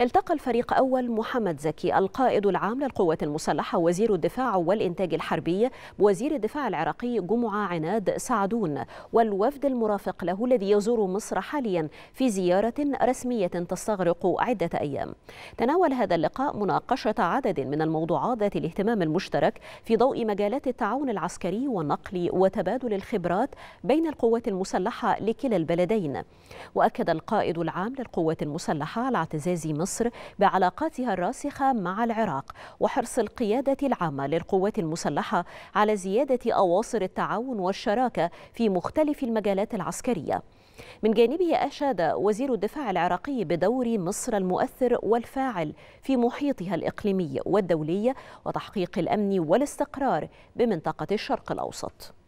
التقى الفريق أول محمد زكي القائد العام للقوات المسلحة وزير الدفاع والإنتاج الحربي وزير الدفاع العراقي جمعة عناد سعدون والوفد المرافق له الذي يزور مصر حاليا في زيارة رسمية تستغرق عدة أيام تناول هذا اللقاء مناقشة عدد من الموضوعات ذات الاهتمام المشترك في ضوء مجالات التعاون العسكري والنقل وتبادل الخبرات بين القوات المسلحة لكلا البلدين وأكد القائد العام للقوات المسلحة على اعتزاز مصر مصر بعلاقاتها الراسخة مع العراق وحرص القيادة العامة للقوات المسلحة على زيادة أواصر التعاون والشراكة في مختلف المجالات العسكرية من جانبه أشاد وزير الدفاع العراقي بدور مصر المؤثر والفاعل في محيطها الإقليمي والدولي وتحقيق الأمن والاستقرار بمنطقة الشرق الأوسط